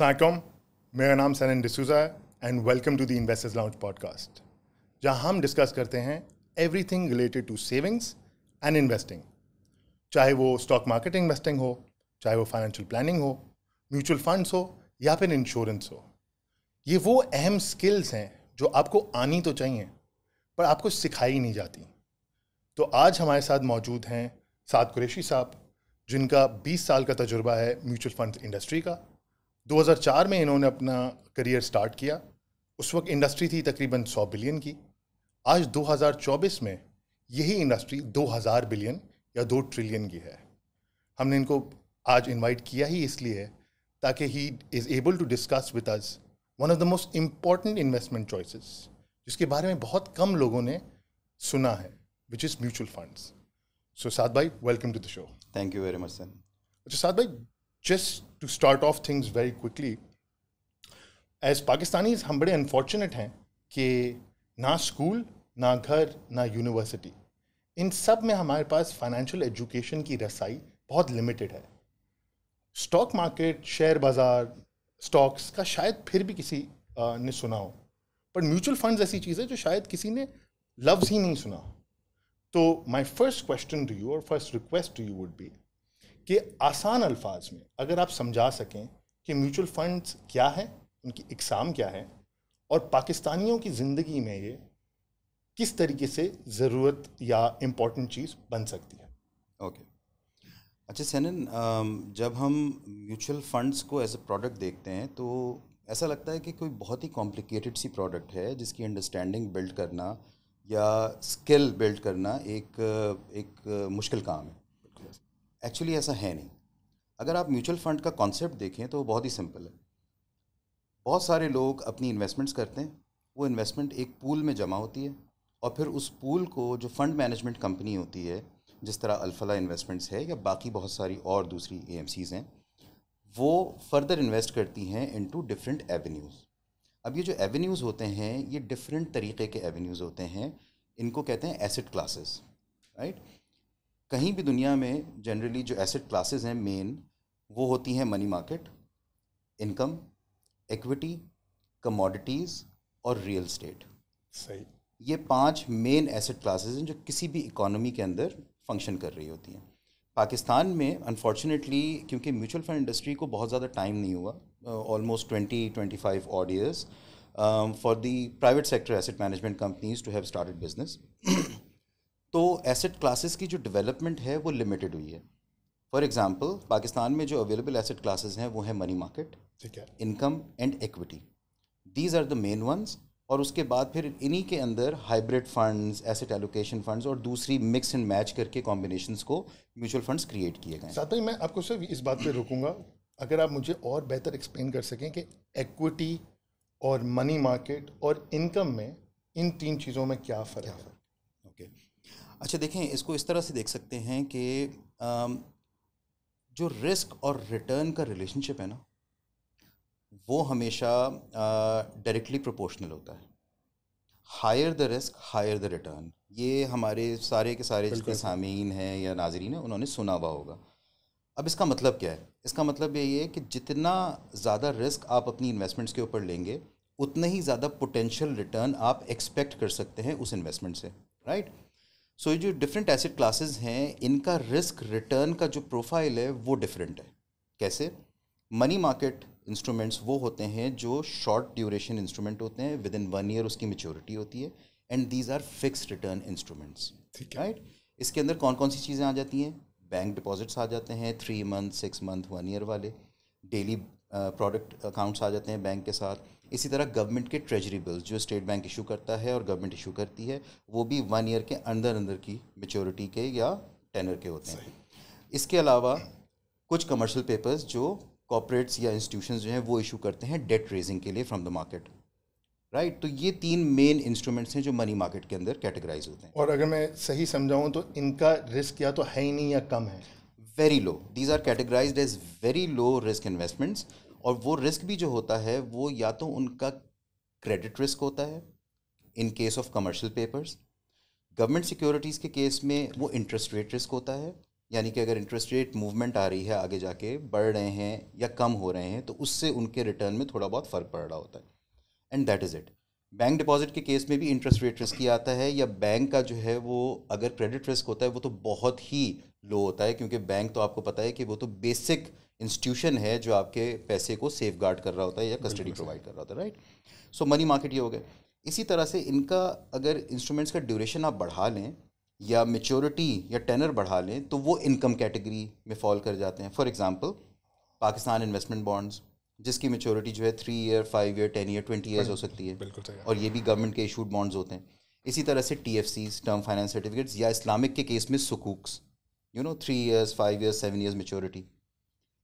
असलम मेरा नाम सनन डिसूज़ा है and welcome to the investors lounge podcast जहां हम डिस्कस करते हैं everything related to savings and investing चाहे वो स्टॉक मार्केट इन्वेस्टिंग हो चाहे वो फाइनेंशियल प्लानिंग हो म्यूचुअल फंड्स हो या फिर इंश्योरेंस हो ये वो अहम स्किल्स हैं जो आपको आनी तो चाहिए पर आपको सिखाई नहीं जाती तो आज हमारे साथ मौजूद हैं साद कुरेशी साहब जिनका 20 साल का तजुर्बा है म्यूचुअल फंड इंडस्ट्री का 2004 में इन्होंने अपना करियर स्टार्ट किया उस वक्त इंडस्ट्री थी तकरीबन 100 बिलियन की आज 2024 में यही इंडस्ट्री 2000 बिलियन या 2 ट्रिलियन की है हमने इनको आज इनवाइट किया ही इसलिए ताकि he is able to discuss with us one of the most important investment choices जिसके बारे में बहुत कम लोगों ने सुना है which is mutual funds so Saad भाई welcome to the show thank you very much sir अच्छा साद भाई just to start off things very quickly, as Pakistanis हम बड़े unfortunate हैं कि ना स्कूल ना घर ना यूनिवर्सिटी इन सब में हमारे पास फाइनेंशियल एजुकेशन की रसाई बहुत लिमिटेड है स्टॉक मार्केट शेयर बाज़ार स्टॉक्स का शायद फिर भी किसी ने सुना हो पर म्यूचुअल फंड्स ऐसी चीज़ है जो शायद किसी ने लफ्ज़ ही नहीं सुना तो my first question to you और first request to you would be कि आसान अल्फाज में अगर आप समझा सकें कि म्यूचुअल फंड्स क्या है उनकी इकसाम क्या है और पाकिस्तानियों की ज़िंदगी में ये किस तरीके से ज़रूरत या इम्पॉर्टेंट चीज़ बन सकती है ओके okay. अच्छा सैनन जब हम म्यूचुअल फंड्स को एज ए प्रोडक्ट देखते हैं तो ऐसा लगता है कि कोई बहुत ही कॉम्प्लिकेटेड सी प्रोडक्ट है जिसकी अंडरस्टैंडिंग बिल्ड करना या स्किल बिल्ड करना एक एक मुश्किल काम है एक्चुअली ऐसा है नहीं अगर आप म्यूचुअल फंड का कॉन्सेप्ट देखें तो बहुत ही सिंपल है बहुत सारे लोग अपनी इन्वेस्टमेंट्स करते हैं वो इन्वेस्टमेंट एक पूल में जमा होती है और फिर उस पूल को जो फंड मैनेजमेंट कंपनी होती है जिस तरह अल्फला इन्वेस्टमेंट्स है या बाकी बहुत सारी और दूसरी ए हैं वो फर्दर इन्वेस्ट करती हैं इन डिफरेंट एवेन्यूज़ अब ये जो एवेन्यूज़ होते हैं ये डिफरेंट तरीके के एवेन्यूज़ होते हैं इनको कहते हैं एसिड क्लासेस राइट कहीं भी दुनिया में जनरली जो एसेट क्लासेस हैं मेन वो होती हैं money market income equity commodities और रियल स्टेट सही ये पांच मेन एसेट क्लासेस हैं जो किसी भी इकोनॉमी के अंदर फंक्शन कर रही होती हैं पाकिस्तान में अनफॉर्चुनेटली क्योंकि म्यूचुअल फंड इंडस्ट्री को बहुत ज़्यादा टाइम नहीं हुआ almost twenty twenty five odd years for the private sector asset management companies to have started business तो एसेट क्लासेस की जो डेवलपमेंट है वो लिमिटेड हुई है फॉर एग्ज़ाम्पल पाकिस्तान में जो अवेलेबल एसेट क्लासेज हैं वो है मनी मार्केट ठीक है income and equity these are the main ones और उसके बाद फिर इन्हीं के अंदर hybrid funds asset allocation funds और दूसरी मिक्स एंड मैच करके कॉम्बिनेशन को म्यूचुअल फंड्स क्रिएट किए गए साथ ही मैं आपको सिर्फ इस बात पर रुकूंगा अगर आप मुझे और बेहतर एक्सप्लेन कर सकें कि एक्विटी और मनी मार्केट और इनकम में इन तीन चीज़ों में क्या फ़र्क है अच्छा देखें इसको इस तरह से देख सकते हैं कि जो रिस्क और रिटर्न का रिलेशनशिप है ना वो हमेशा डायरेक्टली प्रोपोर्शनल होता है higher the risk higher the return ये हमारे सारे के सारे जितने सामीन हैं या नाजरीन हैं उन्होंने सुना हुआ होगा अब इसका मतलब क्या है इसका मतलब यही है कि जितना ज़्यादा रिस्क आप अपनी इन्वेस्टमेंट्स के ऊपर लेंगे उतना ही ज़्यादा पोटेंशियल रिटर्न आप एक्सपेक्ट कर सकते हैं उस इन्वेस्टमेंट से राइट right? सो so, जो डिफरेंट एसेट क्लासेस हैं इनका रिस्क रिटर्न का जो प्रोफाइल है वो डिफरेंट है कैसे मनी मार्केट इंस्ट्रूमेंट्स वो होते हैं जो शॉर्ट ड्यूरेशन इंस्ट्रूमेंट होते हैं विद इन वन ईयर उसकी मेच्योरिटी होती है and these are fix return instruments ठीक राइट इसके अंदर कौन कौन सी चीज़ें आ जाती हैं बैंक डिपॉजिट्स आ जाते हैं three month six month one year वाले डेली प्रोडक्ट अकाउंट्स आ जाते हैं बैंक के साथ इसी तरह गवर्नमेंट के ट्रेजरी बिल्स जो स्टेट बैंक इशू करता है और गवर्नमेंट इशू करती है वो भी वन ईयर के अंदर अंदर की मेच्योरिटी के या टेनर के होते हैं इसके अलावा कुछ कमर्शियल पेपर्स जो कॉपरेट्स या इंस्टीट्यूशन जो हैं वो इशू करते हैं डेट रेजिंग के लिए फ्रॉम द मार्केट राइट तो ये तीन मेन इंस्ट्रूमेंट्स हैं जो मनी मार्केट के अंदर कैटेगराइज होते हैं और अगर मैं सही समझाऊँ तो इनका रिस्क या तो है ही नहीं या कम है very low these are categorize as very low risk investments और वो रिस्क भी जो होता है वो या तो उनका क्रेडिट रिस्क होता है in case of commercial papers government securities के केस में वो इंटरेस्ट रेट रिस्क होता है यानी कि अगर इंटरेस्ट रेट मूवमेंट आ रही है आगे जाके बढ़ रहे हैं या कम हो रहे हैं तो उससे उनके रिटर्न में थोड़ा बहुत फ़र्क पड़ रहा होता है and that is it bank deposit के केस में भी इंटरेस्ट रेट रिस्क ही आता है या बैंक का जो है वो अगर क्रेडिट रिस्क होता है वो तो बहुत ही लो होता है क्योंकि बैंक तो आपको पता है कि वो तो बेसिक इंस्टीट्यूशन है जो आपके पैसे को सेफ गार्ड कर रहा होता है या कस्टडी प्रोवाइड कर रहा होता है राइट सो मनी मार्केट ये हो गया इसी तरह से इनका अगर इंस्ट्रूमेंट्स का ड्यूरेशन आप बढ़ा लें या मेच्योरिटी या टेनर बढ़ा लें तो वो इनकम कैटेगरी में फॉल कर जाते हैं for example Pakistan investment bonds जिसकी मेच्योरिटी जो है three year five year ten year twenty years हो सकती है और ये भी गवर्नमेंट के इशूड बॉन्ड्स होते हैं इसी तरह से T F Cs term finance certificates या इस्लामिक के केस में सुकूक्स you know three years five years seven years maturity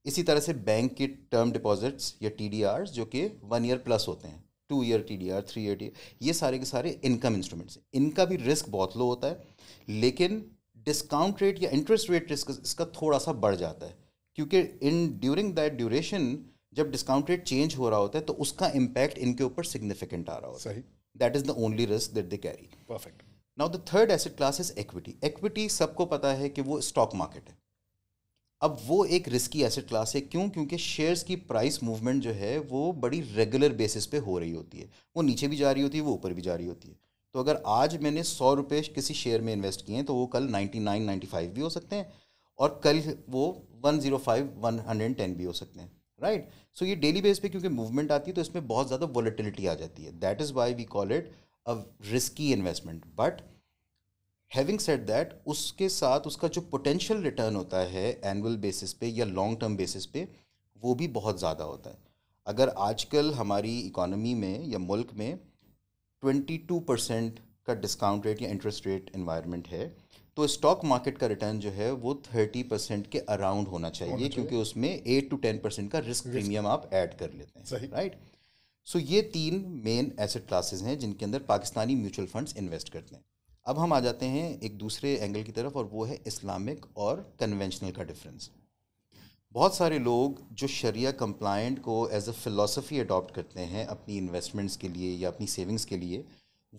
इसी तरह से बैंक के टर्म डिपॉजिट्स या टी जो कि वन ईयर प्लस होते हैं two year T D R three year T ये सारे के सारे इनकम इंस्ट्रूमेंट्स हैं इनका भी रिस्क बहुत लो होता है लेकिन डिस्काउंट रेट या इंटरेस्ट रेट रिस्क इसका थोड़ा सा बढ़ जाता है क्योंकि इन ड्यूरिंग दैट ड्यूरेशन जब डिस्काउंट रेट चेंज हो रहा होता है तो उसका इम्पैक्ट इनके ऊपर सिग्निफिकेंट आ रहा होता है that is the only risk that they carry perfect now the third asset class is equity equity सबको पता है कि वो स्टॉक मार्केट है अब वो एक रिस्की एसेट क्लास है क्यों क्योंकि शेयर्स की प्राइस मूवमेंट जो है वो बड़ी रेगुलर बेसिस पे हो रही होती है वो नीचे भी जा रही होती है वो ऊपर भी जा रही होती है तो अगर आज मैंने सौ रुपये किसी शेयर में इन्वेस्ट किए हैं तो वो कल नाइन्टी नाइन नाइन्टी फाइव भी हो सकते हैं और कल वो one zero five one hundred ten भी हो सकते हैं राइट right? सो so ये डेली बेस पे क्योंकि मूवमेंट आती है तो इसमें बहुत ज़्यादा वॉलिटिलिटी आ जाती है that is why we call it a risky investment but having set that उसके साथ उसका जो पोटेंशियल रिटर्न होता है एनुअल बेसिस पे या लॉन्ग टर्म बेसिस पे वो भी बहुत ज़्यादा होता है अगर आजकल हमारी इकोनॉमी में या मुल्क में ट्वेंटी टू परसेंट का डिस्काउंट रेट या इंटरेस्ट रेट इन्वायरमेंट है तो स्टॉक मार्केट का रिटर्न जो है वो थर्टी परसेंट के अराउंड होना चाहिए, होना चाहिए। क्योंकि उसमें एट टू टेन परसेंट का रिस्क प्रीमियम आप ऐड कर लेते हैं राइट सो ये तीन मेन एसेट क्लासेस हैं जिनके अंदर पाकिस्तानी म्यूचुअल फंड्स इन्वेस्ट करते हैं अब हम आ जाते हैं एक दूसरे एंगल की तरफ और वो है इस्लामिक और कन्वेंशनल का डिफरेंस बहुत सारे लोग जो शरिया कंप्लाइंट को एज अ फिलोसफी अडॉप्ट करते हैं अपनी इन्वेस्टमेंट्स के लिए या अपनी सेविंग्स के लिए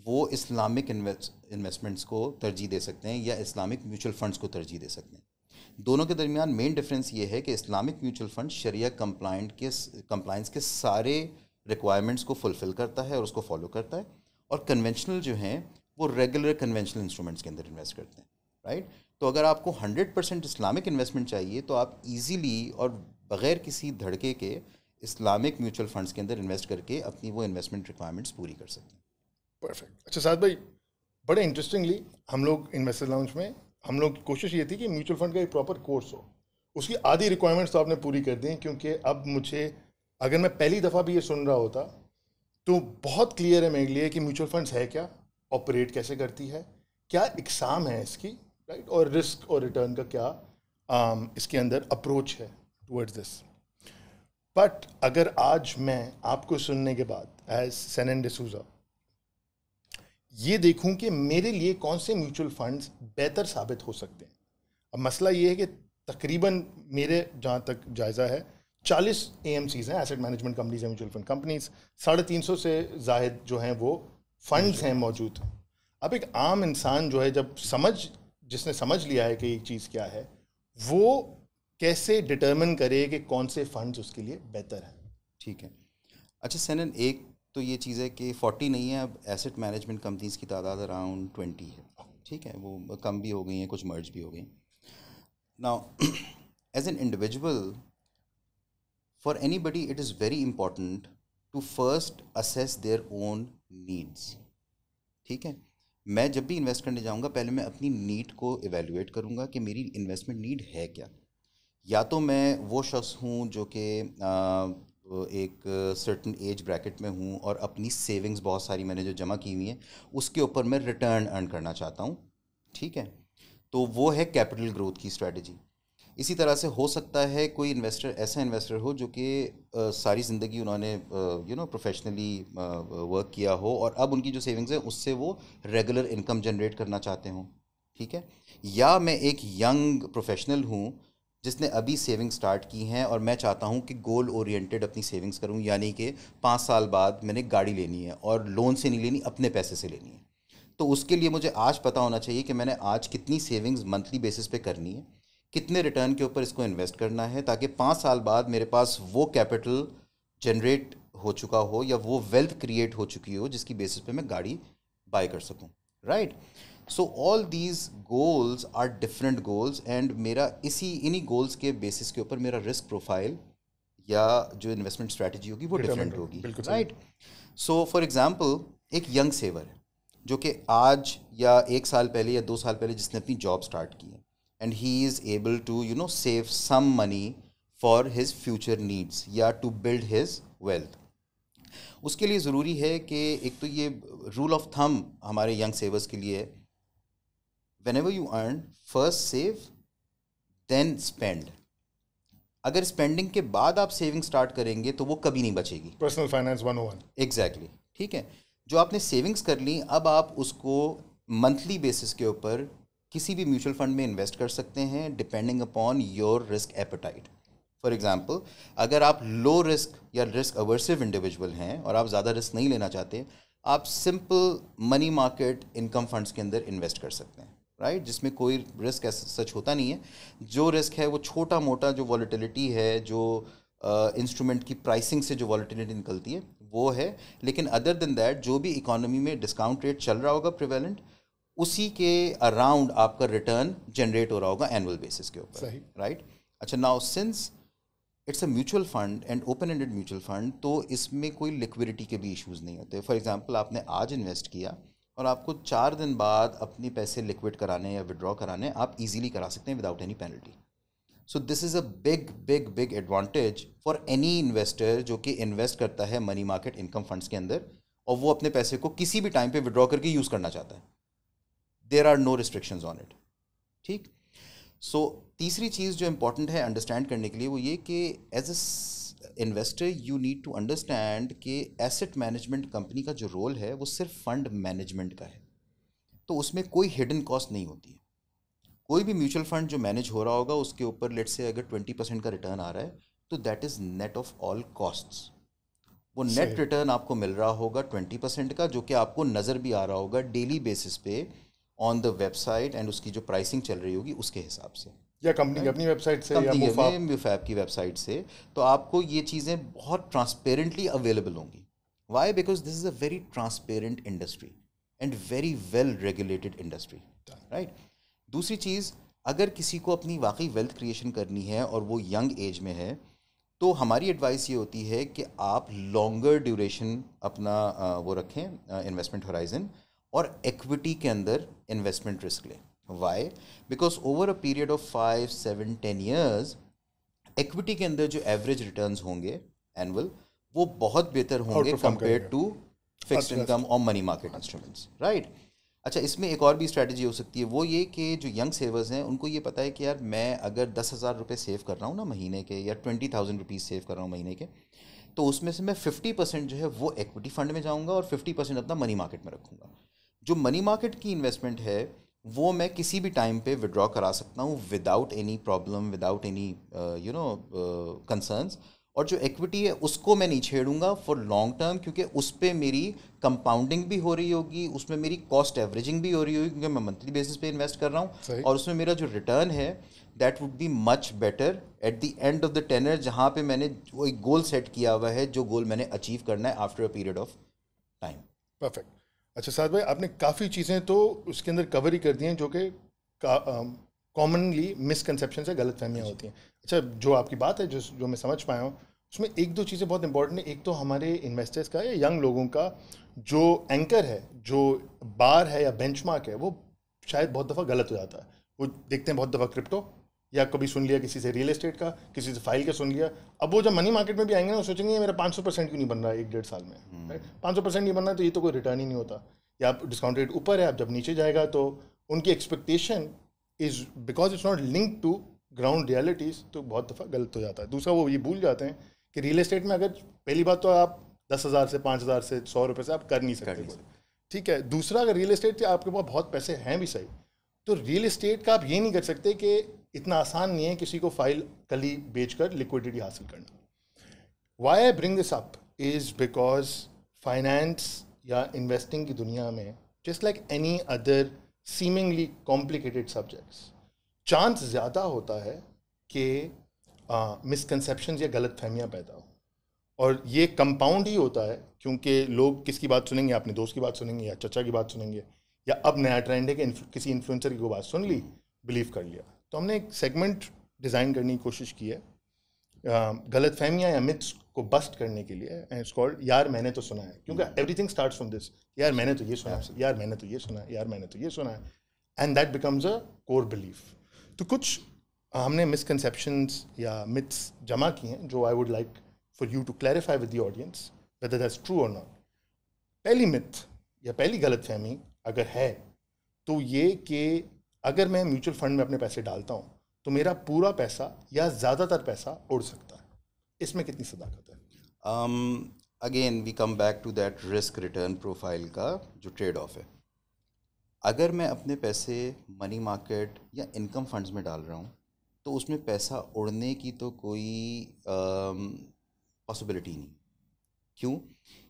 वो इस्लामिक इन्वेस्टमेंट्स को तरजीह दे सकते हैं या इस्लामिक म्यूचुअल फ़ंड्स को तरजीह दे सकते हैं दोनों के दरमियान मेन डिफरेंस ये है कि इस्लामिक म्यूचुअल फ़ंड शरिया कंप्लाइंट के कंप्लाइंस के सारे रिक्वायरमेंट्स को फुलफ़िल करता है और उसको फॉलो करता है और कन्वेंशनल जो हैं वो रेगुलर कन्वेंशनल इंस्ट्रूमेंट्स के अंदर इन्वेस्ट करते हैं राइट right? तो अगर आपको 100 परसेंट इस्लामिक इन्वेस्टमेंट चाहिए तो आप इजीली और बग़ैर किसी धड़के के इस्लामिक म्यूचुअल फंड्स के अंदर इन्वेस्ट करके अपनी वो इन्वेस्टमेंट रिक्वायरमेंट्स पूरी कर सकते हैं परफेक्ट अच्छा साहद भाई बड़े इंटरेस्टिंगली हम लोग इन्वेस्टर लॉन्च में हम लोग की कोशिश ये थी कि म्यूचुअल फंड का एक प्रॉपर कोर्स हो उसकी आधी रिक्वायरमेंट्स तो आपने पूरी कर दी क्योंकि अब मुझे अगर मैं पहली दफ़ा भी ये सुन रहा होता तो बहुत क्लियर है मेरे लिए कि म्यूचुअल फंड्स है क्या ऑपरेट कैसे करती है क्या इकसाम है इसकी राइट और रिस्क और रिटर्न का क्या um, इसके अंदर अप्रोच है टूवर्ड्स दिस बट अगर आज मैं आपको सुनने के बाद एज एंड डिसूजा ये देखूं कि मेरे लिए कौन से म्यूचुअल फंड्स बेहतर साबित हो सकते हैं अब मसला ये है कि तकरीबन मेरे जहाँ तक जायज़ा है चालीस ए हैं एसेट मैनेजमेंट कंपनीज हैं म्यूचुअल फंड कंपनीज साढ़े तीन सौ से ज़ायद जो हैं वो फंड्स हैं मौजूद अब एक आम इंसान जो है जब समझ जिसने समझ लिया है कि एक चीज़ क्या है वो कैसे डिटरमिन करे कि कौन से फंड्स उसके लिए बेहतर है ठीक है अच्छा सैनन एक तो ये चीज़ है कि फोर्टी नहीं है अब एसेट मैनेजमेंट कंपनीज की तादाद अराउंड ट्वेंटी है ठीक है वो कम भी हो गई हैं कुछ मर्ज भी हो गई now as an individual for anybody it is very important to first assess their own needs ठीक है मैं जब भी इन्वेस्ट करने जाऊंगा पहले मैं अपनी नीड को इवेल्यूएट करूंगा कि मेरी इन्वेस्टमेंट नीड है क्या या तो मैं वो शख्स हूँ जो कि एक सर्टन एज ब्रैकेट में हूँ और अपनी सेविंग्स बहुत सारी मैंने जो जमा की हुई हैं उसके ऊपर मैं रिटर्न अर्न करना चाहता हूँ ठीक है तो वो है कैपिटल ग्रोथ की स्ट्रेटजी इसी तरह से हो सकता है कोई इन्वेस्टर ऐसा इन्वेस्टर हो जो कि सारी ज़िंदगी उन्होंने यू नो प्रोफेशनली वर्क किया हो और अब उनकी जो सेविंग्स है उससे वो रेगुलर इनकम जनरेट करना चाहते हों ठीक है या मैं एक यंग प्रोफेशनल हूँ जिसने अभी सेविंग स्टार्ट की हैं और मैं चाहता हूँ कि गोल ओरिएंटेड अपनी सेविंग्स करूँ यानी कि पाँच साल बाद मैंने गाड़ी लेनी है और लोन से नहीं लेनी अपने पैसे से लेनी है तो उसके लिए मुझे आज पता होना चाहिए कि मैंने आज कितनी सेविंग्स मंथली बेसिस पे करनी है कितने रिटर्न के ऊपर इसको इन्वेस्ट करना है ताकि पाँच साल बाद मेरे पास वो कैपिटल जनरेट हो चुका हो या वो वेल्थ क्रिएट हो चुकी हो जिसकी बेसिस पे मैं गाड़ी बाय कर सकूँ right so all these goals are different goals and मेरा इसी इन्हीं गोल्स के बेसिस के ऊपर मेरा रिस्क प्रोफाइल या जो इन्वेस्टमेंट स्ट्रैटेजी होगी वो डिफरेंट होगी राइट सो फॉर एग्जाम्पल एक यंग सेवर है जो कि आज या एक साल पहले या दो साल पहले जिसने अपनी जॉब स्टार्ट की है and he is able to you know save some money for his future needs या टू बिल्ड हिज वेल्थ उसके लिए ज़रूरी है कि एक तो ये रूल ऑफ थम हमारे यंग सेवर्स के लिए whenever you earn first save then spend अगर स्पेंडिंग के बाद आप सेविंग स्टार्ट करेंगे तो वो कभी नहीं बचेगी personal finance one one exactly ठीक है जो आपने सेविंग्स कर ली अब आप उसको मंथली बेसिस के ऊपर किसी भी म्यूचुअल फंड में इन्वेस्ट कर सकते हैं depending upon your risk appetite for example अगर आप लो रिस्क या रिस्क अवर्सिव इंडिविजुअल हैं और आप ज़्यादा रिस्क नहीं लेना चाहते आप simple money market income funds के अंदर इन्वेस्ट कर सकते हैं राइट right? जिसमें कोई रिस्क ऐसा सच होता नहीं है जो रिस्क है वो छोटा मोटा जो वॉलीटिलिटी है जो इंस्ट्रूमेंट uh, की प्राइसिंग से जो वॉलीटिलिटी निकलती है वो है लेकिन अदर देन दैट जो भी इकोनॉमी में डिस्काउंट रेट चल रहा होगा प्रिवेलेंट उसी के अराउंड आपका रिटर्न जनरेट हो रहा होगा एनुअल बेसिस के ऊपर राइट अच्छा now since it's a mutual fund and open ended mutual fund तो इसमें कोई लिक्विडिटी के भी इश्यूज़ नहीं होते फॉर एग्जांपल आपने आज इन्वेस्ट किया और आपको चार दिन बाद अपने पैसे लिक्विड कराने या विड्रॉ कराने आप इजीली करा सकते हैं without any penalty so this is a big big big advantage for any investor जो कि इन्वेस्ट करता है मनी मार्केट इनकम फंड्स के अंदर और वो अपने पैसे को किसी भी टाइम पे विड्रॉ करके यूज़ करना चाहता है there are no restrictions on it ठीक सो तीसरी चीज़ जो इम्पोर्टेंट है अंडरस्टैंड करने के लिए वो ये कि as a investor you need to understand कि एसेट मैनेजमेंट कंपनी का जो रोल है वो सिर्फ फंड मैनेजमेंट का है तो उसमें कोई हिडन कॉस्ट नहीं होती है कोई भी म्यूचुअल फंड जो मैनेज हो रहा होगा उसके ऊपर लेट से अगर ट्वेंटी परसेंट का रिटर्न आ रहा है तो that is net of all cost वो नेट रिटर्न आपको मिल रहा होगा ट्वेंटी परसेंट का जो कि आपको नज़र भी आ रहा होगा डेली बेसिस पे ऑन द वेबसाइट एंड उसकी जो प्राइसिंग चल रही होगी उसके हिसाब से या कंपनी की अपनी वेबसाइट से या मुफैब की वेबसाइट से तो आपको ये चीज़ें बहुत ट्रांसपेरेंटली अवेलेबल होंगी why because this is a very transparent industry and very well regulated industry right दूसरी चीज़ अगर किसी को अपनी वाकई वेल्थ क्रिएशन करनी है और वो यंग एज में है तो हमारी एडवाइस ये होती है कि आप लॉन्गर ड्यूरेशन अपना वो रखें इन्वेस्टमेंट होराइजन और इक्विटी के अंदर इन्वेस्टमेंट रिस्क लें why because over a period of five seven ten years equity के अंदर जो एवरेज रिटर्न होंगे एनुअल वो बहुत बेहतर होंगे कंपेयर टू फिक्स इनकम और मनी मार्केट इंस्ट्रूमेंट्स राइट अच्छा इसमें एक और भी स्ट्रैटेजी हो सकती है वो ये कि जो यंग सेवर्स हैं उनको ये पता है कि यार मैं अगर दस हज़ार रुपये सेव कर रहा हूँ ना महीने के या ट्वेंटी थाउजेंड रुपीज़ सेव कर रहा हूँ महीने के तो उसमें से मैं फिफ्टी परसेंट जो है वो इक्विटी फंड में जाऊँगा और फिफ्टी परसेंट अपना मनी मार्केट में रखूँगा जो मनी मार्केट की इन्वेस्टमेंट है वो मैं किसी भी टाइम पे विड्रॉ करा सकता हूँ without any problem without any you know concerns और जो इक्विटी है उसको मैं नहीं छेड़ूंगा फॉर लॉन्ग टर्म क्योंकि उस पर मेरी कंपाउंडिंग भी हो रही होगी उसमें मेरी कॉस्ट एवरेजिंग भी हो रही होगी क्योंकि मैं मंथली बेसिस पे इन्वेस्ट कर रहा हूँ और उसमें मेरा जो रिटर्न है that would be much better at the end of the tenor जहाँ पे मैंने वो एक गोल सेट किया हुआ है जो गोल मैंने अचीव करना है after a period of time perfect अच्छा साहब भाई आपने काफ़ी चीज़ें तो उसके अंदर कवर ही कर दी हैं जो कि कॉमनली मिसकनसेप्शन से गलत फहमियाँ होती हैं अच्छा जो आपकी बात है जो जो मैं समझ पाया हूँ उसमें एक दो चीज़ें बहुत इंपॉर्टेंट है एक तो हमारे इन्वेस्टर्स का या यंग लोगों का जो एंकर है जो बार है या बेंचमार्क है वो शायद बहुत दफ़ा गलत हो जाता है वो देखते हैं बहुत दफ़ा क्रिप्टो या कभी सुन लिया किसी से रियल एस्टेट का किसी से फाइल का सुन लिया अब वो जब मनी मार्केट में भी आएंगे ना सोचेंगे मेरा पाँच सौ परसेंट क्यों नहीं बन रहा है एक डेढ़ साल में हम्म। पाँच सौ परसेंट नहीं बन रहा है तो ये तो कोई रिटर्न ही नहीं होता या आप डिस्काउंट रेट ऊपर है आप जब नीचे जाएगा तो उनकी expectation is because it's not link to ground realities तो बहुत दफ़ा गलत हो जाता है दूसरा वो ये भूल जाते हैं कि रियल इस्टेट में अगर पहली बात तो आप दस हज़ार से पाँच हज़ार से सौ रुपये से आप कर नहीं सकते ठीक है दूसरा अगर रियल इस्टेट आपके पास बहुत पैसे हैं भी सही तो रियल इस्टेट का आप ये नहीं कर सकते कि इतना आसान नहीं है किसी को फाइल कली बेच कर लिक्विडिटी हासिल करना why I bring this up is because finance या इन्वेस्टिंग की दुनिया में just like any other seemingly complicated subjects chance ज़्यादा होता है कि मिसकनसेप्शन या गलत फहमियाँ पैदा हो और ये कंपाउंड ही होता है क्योंकि लोग किसकी बात सुनेंगे अपने दोस्त की बात सुनेंगे या चचा की बात सुनेंगे या अब नया ट्रेंड है कि किसी इन्फ्लुएंसर की बात सुन ली बिलीव कर लिया तो हमने एक सेगमेंट डिज़ाइन करने की कोशिश की है गलत फहमियाँ या मिथ्स को बस्ट करने के लिए एंड इट्स कॉल्ड यार मैंने तो सुना है क्योंकि एवरीथिंग स्टार्ट्स फ्रॉम दिस यार मैंने तो ये सुना है यार मैंने तो ये सुना है यार मैंने तो ये सुना है and that becomes a core belief तो कुछ हमने मिसकनसेप्शंस या मिथ्स जमा किए हैं जो I would like for you to clarify with the audience whether that's true और नॉट पहली मिथ या पहली गलत फहमी अगर है तो ये कि अगर मैं म्यूचुअल फंड में अपने पैसे डालता हूँ तो मेरा पूरा पैसा या ज़्यादातर पैसा उड़ सकता है इसमें कितनी सदाकत है again we come back to that risk return profile का जो ट्रेड ऑफ है अगर मैं अपने पैसे मनी मार्केट या इनकम फंड्स में डाल रहा हूँ तो उसमें पैसा उड़ने की तो कोई पॉसिबिलिटी um, नहीं क्यों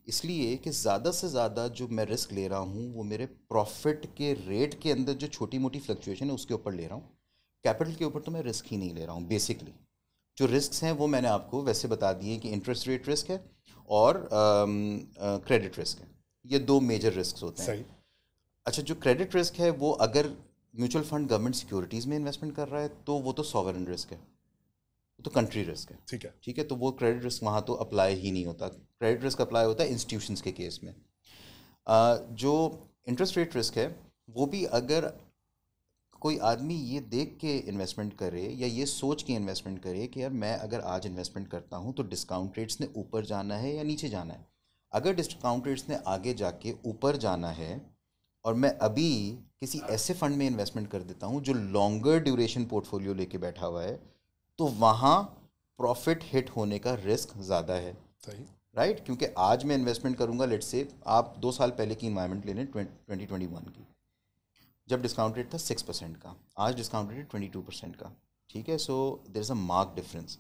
इसलिए कि ज़्यादा से ज़्यादा जो मैं रिस्क ले रहा हूँ वो मेरे प्रॉफिट के रेट के अंदर जो छोटी मोटी फ्लक्चुएशन है उसके ऊपर ले रहा हूँ कैपिटल के ऊपर तो मैं रिस्क ही नहीं ले रहा हूँ बेसिकली जो रिस्क हैं वो मैंने आपको वैसे बता दिए कि इंटरेस्ट रेट रिस्क है और क्रेडिट रिस्क है ये दो मेजर रिस्क होते हैं अच्छा जो क्रेडिट रिस्क है वो अगर म्यूचुअल फंड गवर्नमेंट सिक्योरिटीज़ में इन्वेस्टमेंट कर रहा है तो वो तो सॉवरन रिस्क है तो कंट्री रिस्क है ठीक है ठीक है तो वो क्रेडिट रिस्क वहाँ तो अप्लाई ही नहीं होता क्रेडिट रिस्क अप्लाई होता है इंस्टीट्यूशंस के केस में आ, जो इंटरेस्ट रेट रिस्क है वो भी अगर कोई आदमी ये देख के इन्वेस्टमेंट करे या ये सोच के इन्वेस्टमेंट करे कि यार मैं अगर आज इन्वेस्टमेंट करता हूँ तो डिस्काउंट रेट्स ने ऊपर जाना है या नीचे जाना है अगर डिस्काउंट रेट्स ने आगे जाके ऊपर जाना है और मैं अभी किसी ऐसे फंड में इन्वेस्टमेंट कर देता हूँ जो लॉन्गर ड्यूरेशन पोर्टफोलियो लेके बैठा हुआ है तो वहाँ प्रॉफिट हिट होने का रिस्क ज़्यादा है सही राइट right? क्योंकि आज मैं इन्वेस्टमेंट करूँगा लेट से आप दो साल पहले की इन्वायरमेंट ले लें ट्वेंटी ट्वेंटी वन की जब डिस्काउंट रेट था सिक्स परसेंट का आज डिस्काउंट रेट है ट्वेंटी टू परसेंट का ठीक है so there is a mark difference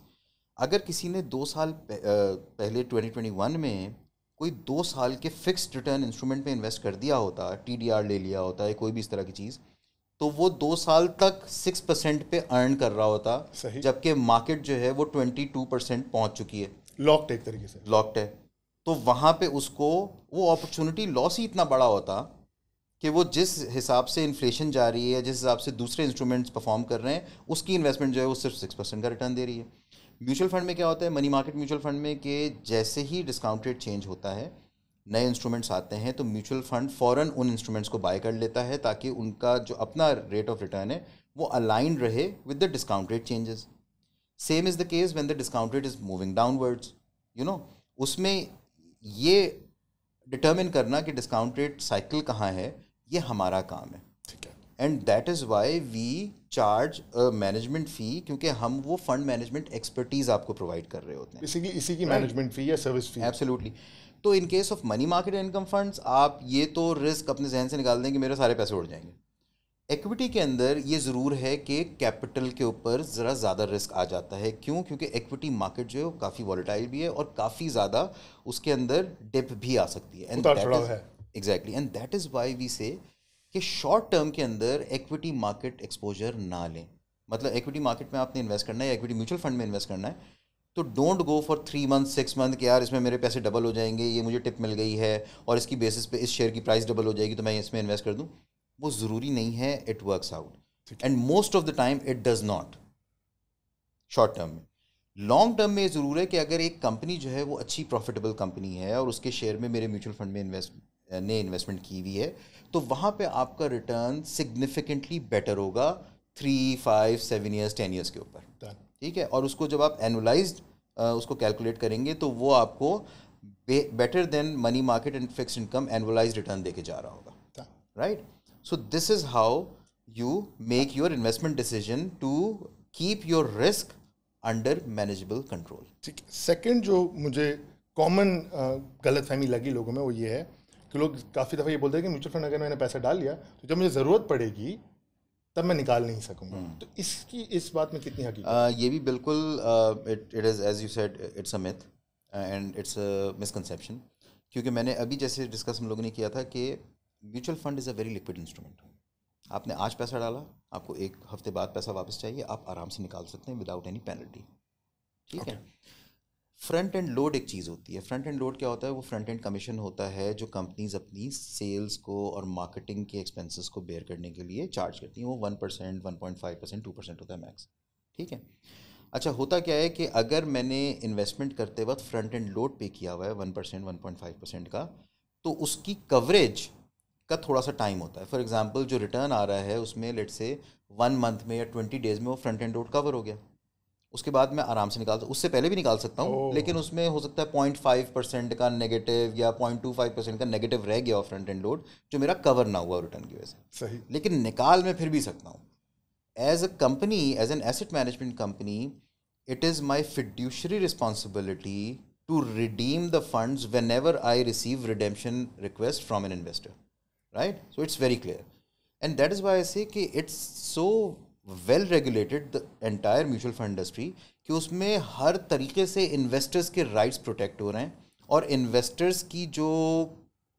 अगर किसी ने दो साल पहले ट्वेंटी ट्वेंटी वन में कोई दो साल के फिक्स्ड रिटर्न इंस्ट्रूमेंट में इन्वेस्ट कर दिया होता टी डी आर ले लिया होता है कोई भी इस तरह की चीज़ तो वो दो साल तक सिक्स परसेंट पे अर्न कर रहा होता सही जबकि मार्केट जो है वो ट्वेंटी टू परसेंट पहुंच चुकी है लॉक एक तरीके से लॉक है तो वहाँ पे उसको वो अपॉर्चुनिटी लॉस ही इतना बड़ा होता कि वो जिस हिसाब से इन्फ्लेशन जा रही है जिस हिसाब से दूसरे इंस्ट्रूमेंट्स परफॉर्म कर रहे हैं उसकी इन्वेस्टमेंट जो है वो सिर्फ सिक्स परसेंट का रिटर्न दे रही है म्यूचुअल फंड में क्या होता है मनी मार्केट म्यूचुअल फंड में कि जैसे ही डिस्काउंट रेट चेंज होता है नए इंस्ट्रूमेंट्स आते हैं तो म्यूचुअल फंड फ़ौरन उन इंस्ट्रूमेंट्स को बाय कर लेता है ताकि उनका जो अपना रेट ऑफ रिटर्न है वो अलाइन रहे with the discount rate changes same is the case when the discount rate is moving downwards you know उसमें ये डिटर्मिन करना कि डिस्काउंट रेट साइकिल कहाँ है ये हमारा काम है ठीक है and that is why we charge management fee क्योंकि हम वो फंड मैनेजमेंट एक्सपर्टीज़ आपको प्रोवाइड कर रहे होते हैं इसी की मैनेजमेंट फ़ी या सर्विस फी एब्सोल्युटली तो in case of money market income funds आप ये तो रिस्क अपने जहन से निकाल दें कि मेरे सारे पैसे उड़ जाएंगे एक्विटी के अंदर ये ज़रूर है कि कैपिटल के ऊपर ज़रा ज़्यादा रिस्क आ जाता है क्यों क्योंकि एक्विटी मार्केट जो है काफ़ी वॉलीटाइल भी है और काफ़ी ज़्यादा उसके अंदर डिप भी आ सकती है and exactly and that is why we say कि शॉर्ट टर्म के अंदर एक्विटी मार्केट एक्सपोजर ना लें मतलब एक्विटी मार्केट में आपने इन्वेस्ट करना है या एक्विटी म्यूचुअल फंड में इन्वेस्ट करना है तो don't go for three month six month कि यार इसमें मेरे पैसे डबल हो जाएंगे ये मुझे टिप मिल गई है और इसकी बेसिस पे इस शेयर की प्राइस डबल हो जाएगी तो मैं इसमें इन्वेस्ट कर दूँ वो ज़रूरी नहीं है it works out and most of the time it does not short term में लॉन्ग टर्म में ज़रूर है कि अगर एक कंपनी जो है वो अच्छी प्रॉफिटेबल कंपनी है और उसके शेयर में मेरे म्यूचुअल फंड में इन्वेस्ट ने इन्वेस्टमेंट की हुई है तो वहाँ पर आपका रिटर्न सिग्निफिकेंटली बेटर होगा three five seven years ten years के ऊपर ठीक है और उसको जब आप एनुलाइज उसको कैलकुलेट करेंगे तो वो आपको better than money market and fix income annualize return देके जा रहा होगा right so this is how you make your investment decision to keep your risk under manageable control ठीक सेकेंड जो मुझे कॉमन गलत फहमी लगी लोगों में वो ये है कि लोग काफ़ी दफ़ा ये बोलते हैं कि म्यूचुअल फंड अगर मैंने पैसा डाल लिया तो जब मुझे ज़रूरत पड़ेगी तब मैं निकाल नहीं सकूंगा हम्म। तो इसकी इस बात में कितनी हकीकत ये भी बिल्कुल it is as you said it's a myth and it's a misconception क्योंकि मैंने अभी जैसे डिस्कस हम लोगों ने किया था कि mutual fund is a very liquid instrument आपने आज पैसा डाला आपको एक हफ्ते बाद पैसा वापस चाहिए आप आराम से निकाल सकते हैं विदाउट एनी पेनल्टी ठीक okay. है फ्रंट एंड लोड एक चीज़ होती है फ्रंट एंड लोड क्या होता है वो फ्रंट एंड कमीशन होता है जो कंपनीज अपनी सेल्स को और मार्केटिंग के एक्सपेंसेस को बेयर करने के लिए चार्ज करती हैं वो one percent one point five percent two percent होता है मैक्स ठीक है अच्छा होता क्या है कि अगर मैंने इन्वेस्टमेंट करते वक्त फ्रंट एंड लोड पे किया हुआ है one percent one point five percent का तो उसकी कवरेज का थोड़ा सा टाइम होता है फॉर एग्जाम्पल जो रिटर्न आ रहा है उसमें लेट से वन मंथ में या ट्वेंटी डेज़ में वो फ्रंट एंड लोड कवर हो गया उसके बाद मैं आराम से निकाल सकता उससे पहले भी निकाल सकता हूँ लेकिन उसमें हो सकता है पॉइंट फाइव परसेंट का नेगेटिव या पॉइंट टू फाइव परसेंट का नेगेटिव रह गया फ्रंट एंड लोड जो मेरा कवर ना हुआ रिटर्न की वजह से सही लेकिन निकाल मैं फिर भी सकता हूँ as a company as an asset management company it is my fiduciary responsibility to redeem the funds whenever I receive redemption request from an investor right so it's very clear and that is why say कि it's so well regulated the entire mutual fund industry कि उसमें हर तरीके से investors के rights protect हो रहे हैं और इन्वेस्टर्स की जो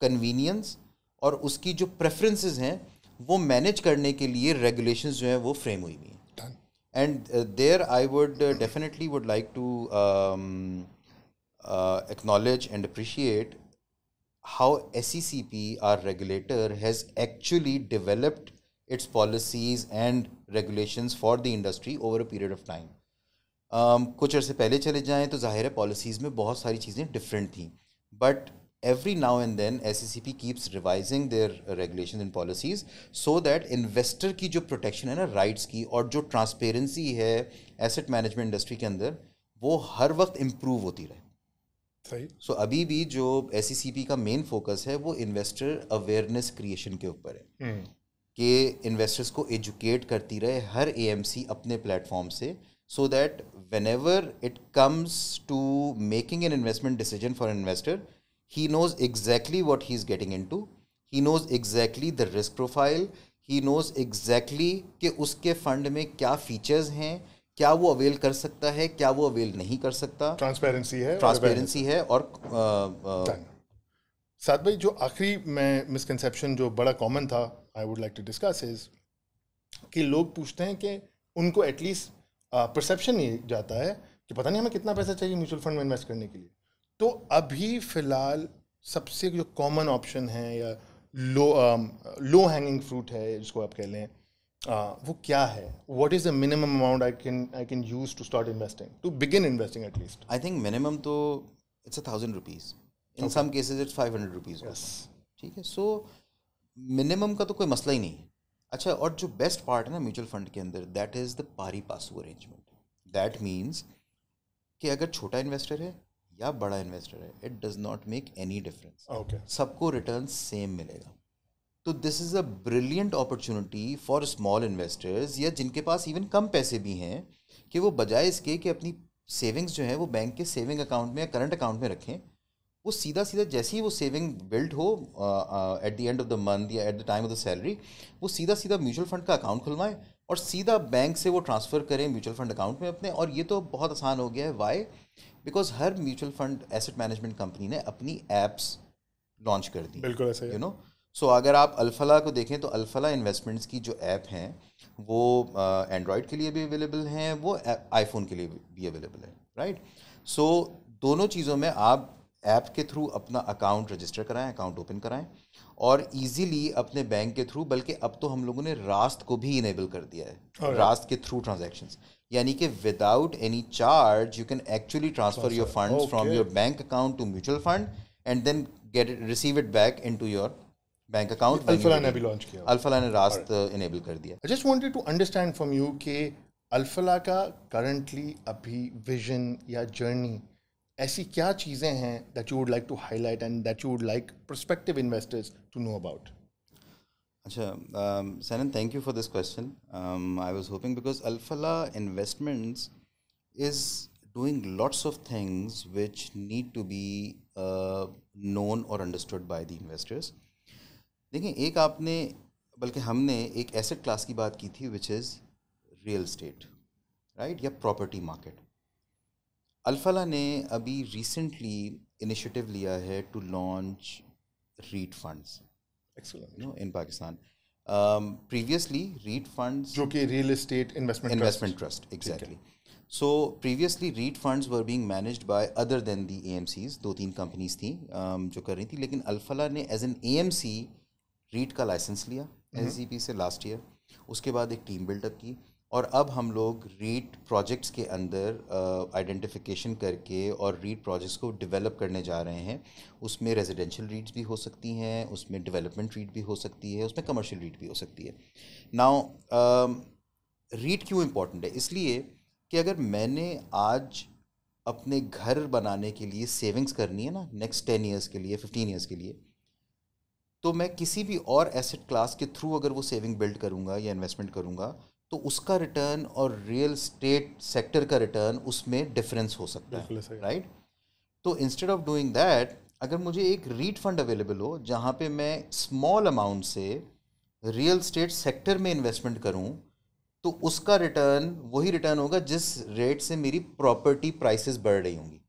कन्वीनियंस और उसकी जो प्रेफरेंसेस हैं वो मैनेज करने के लिए रेगुलेशंस जो हैं वो फ्रेम हुई हुई हैं and there I would definitely would like to acknowledge and appreciate C P R regulator has actually developed its policies and regulations for the industry over a period of time. Um, कुछ अरसे पहले चले जाएँ तो ज़ाहिर है policies में बहुत सारी चीज़ें डिफरेंट थी but every now and then S C C P keeps revising their regulation and policies so that investor की जो प्रोटेक्शन है ना राइट्स की और जो ट्रांसपेरेंसी है एसेट मैनेजमेंट इंडस्ट्री के अंदर वो हर वक्त इम्प्रूव होती रहे सही सो अभी भी जो एस सी सी पी का मेन फोकस है वो इन्वेस्टर अवेयरनेस क्रिएशन के ऊपर है हम्म। के इन्वेस्टर्स को एजुकेट करती रहे हर ए अपने प्लेटफॉर्म से so that whenever it comes to making an investment decision for investor he knows exactly what he is getting into he knows exactly the risk profile he knows exactly कि उसके fund में क्या features हैं क्या वो avail कर सकता है क्या वो अवेल नहीं कर सकता ट्रांसपेरेंसी है ट्रांसपेरेंसी है और साथ भाई जो आखिरी मैं मिसकनसेप्शन जो बड़ा कॉमन था I would like to discuss is कि लोग पूछते हैं कि उनको एटलीस्ट परसेप्शन ये जाता है कि पता नहीं हमें कितना पैसा चाहिए म्यूचुअल फंड में इन्वेस्ट करने के लिए तो अभी फ़िलहाल सबसे जो कॉमन ऑप्शन है या लो लो हैंगिंग फ्रूट है जिसको आप कह लें uh, वो क्या है what is the minimum amount I can I can use to start investing to begin investing at least I think minimum तो it's a thousand rupees in some cases it's five hundred rupees ठीक है सो so, minimum का तो कोई मसला ही नहीं है अच्छा और जो बेस्ट पार्ट है ना म्यूचुअल फंड के अंदर दैट इज़ द पारी पासू अरेंजमेंट दैट मीन्स कि अगर छोटा इन्वेस्टर है या बड़ा इन्वेस्टर है it does not make any difference okay सबको रिटर्न सेम मिलेगा तो this is a brilliant opportunity for small investors या जिनके पास इवन कम पैसे भी हैं कि वो बजाय इसके कि अपनी सेविंग्स जो है वो बैंक के सेविंग अकाउंट में या करंट अकाउंट में रखें वो सीधा सीधा जैसे ही वो सेविंग बिल्ड हो at the end of the month या at the time of the salary वो सीधा सीधा म्यूचुअल फंड का अकाउंट खुलवाएं और सीधा बैंक से वो ट्रांसफ़र करें म्यूचुअल फंड अकाउंट में अपने और ये तो बहुत आसान हो गया है वाई बिकॉज हर mutual fund asset management company ने अपनी एप्स लॉन्च कर दी बिल्कुल ऐसा यू नो सो अगर आप अल्फला को देखें तो अल्फला इन्वेस्टमेंट्स की जो ऐप हैं वो एंड्रॉयड uh, के लिए भी अवेलेबल हैं वो आईफोन के लिए भी अवेलेबल है राइट right? सो so, दोनों चीज़ों में आप ऐप के थ्रू अपना अकाउंट रजिस्टर कराएं अकाउंट ओपन कराएं और इजीली अपने बैंक के थ्रू बल्कि अब तो हम लोगों ने रास्त को भी इनेबल कर दिया है right. रास्त के थ्रू ट्रांजेक्शन यानी कि without any charge you can actually transfer your fund from your bank account to mutual fund and then get receive it back into your bank account अल्फा ने भी लॉन्च किया alpha ने रास्त enable कर दिया I just wanted to understand from you के अल्फला का करंटली अभी विजन या जर्नी ऐसी क्या चीज़ें हैं that you would like to highlight and that you would like prospective investors to know about अच्छा Sanan thank you for this question I was hoping because Alfalah investments is doing lots of things which need to be known और understood understood the investors देखिए एक आपने बल्कि हमने एक asset class की बात की थी which is real state right या प्रॉपर्टी मार्केट अलफला ने अभी रिसेंटली इनिशिएटिव लिया है to launch REIT funds no in Pakistan previously REIT funds जो कि real estate investment investment trust exactly so previously REIT funds were being managed by other than the AMCs दो तीन companies थी um, जो कर रही थी लेकिन अल्फला ने एज एन एएमसी रीट का लाइसेंस लिया एस हम्म. से लास्ट ईयर उसके बाद एक टीम बिल्डअप की और अब हम लोग रीट प्रोजेक्ट्स के अंदर आइडेंटिफिकेशन uh, करके और रीट प्रोजेक्ट्स को डेवलप करने जा रहे हैं उसमें रेजिडेंशियल रीट्स भी हो सकती हैं उसमें डेवलपमेंट रीट भी हो सकती है उसमें कमर्शियल रीट भी हो सकती है नाउ रीट um, क्यों इम्पोर्टेंट है इसलिए कि अगर मैंने आज अपने घर बनाने के लिए सेविंग्स करनी है ना नेक्स्ट टेन ईयर्स के लिए फिफ्टीन ईयर्स के लिए तो मैं किसी भी और एसेट क्लास के थ्रू अगर वो सेविंग बिल्ड करूँगा या इन्वेस्टमेंट करूँगा तो उसका रिटर्न और रियल स्टेट सेक्टर का रिटर्न उसमें डिफरेंस हो सकता है राइट तो इंस्टेड ऑफ डूइंग दैट अगर मुझे एक रीट फंड अवेलेबल हो जहाँ पे मैं स्मॉल अमाउंट से रियल स्टेट सेक्टर में इन्वेस्टमेंट करूँ तो उसका रिटर्न वही रिटर्न होगा जिस रेट से मेरी प्रॉपर्टी प्राइसेस बढ़ रही होंगी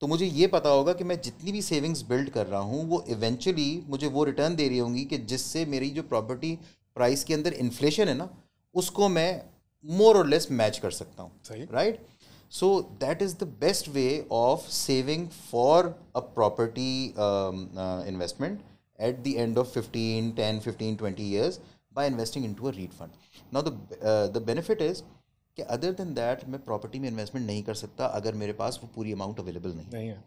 तो मुझे ये पता होगा कि मैं जितनी भी सेविंग्स बिल्ड कर रहा हूँ वो इवेंचुअली मुझे वो रिटर्न दे रही होंगी कि जिससे मेरी जो प्रॉपर्टी प्राइस के अंदर इन्फ्लेशन है ना उसको मैं मोर और लेस मैच कर सकता हूँ right so that is the best way of saving for a property investment at the end of fifteen ten fifteen twenty years by investing in to a REIT fund now the benefit is कि other than that मैं property में investment नहीं कर सकता अगर मेरे पास वो पूरी अमाउंट अवेलेबल नहीं, नहीं है